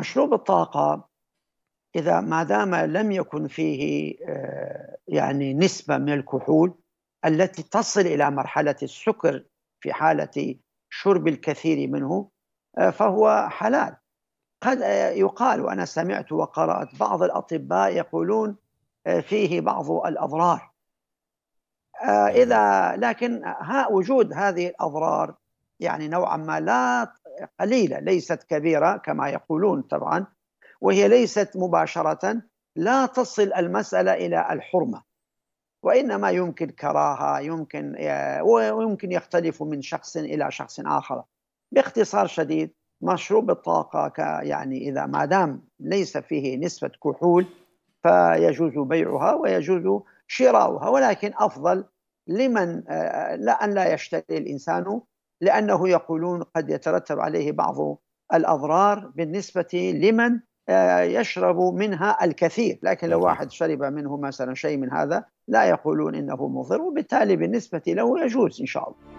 مشروب الطاقة إذا ما دام لم يكن فيه آه، يعني نسبة من الكحول التي تصل إلى مرحلة السكر في حالة شرب الكثير منه آه، فهو حلال قد آه، يقال وأنا سمعت وقرأت بعض الأطباء يقولون فيه بعض الأضرار إذا لكن ها وجود هذه الأضرار يعني نوعا ما لا قليله ليست كبيره كما يقولون طبعا وهي ليست مباشره لا تصل المساله الى الحرمه وانما يمكن كراهه يمكن آه، ويمكن يختلف من شخص الى شخص اخر باختصار شديد مشروب الطاقه يعني اذا ما دام ليس فيه نسبه كحول فيجوز بيعها ويجوز شراؤها ولكن افضل لمن آه، آه، لا ان لا يشتري الانسان لأنه يقولون قد يترتب عليه بعض الأضرار بالنسبة لمن آه، يشرب منها الكثير لكن لو واحد شرب منه مثلا شيء من هذا لا يقولون إنه مضر وبالتالي بالنسبة له يجوز إن شاء الله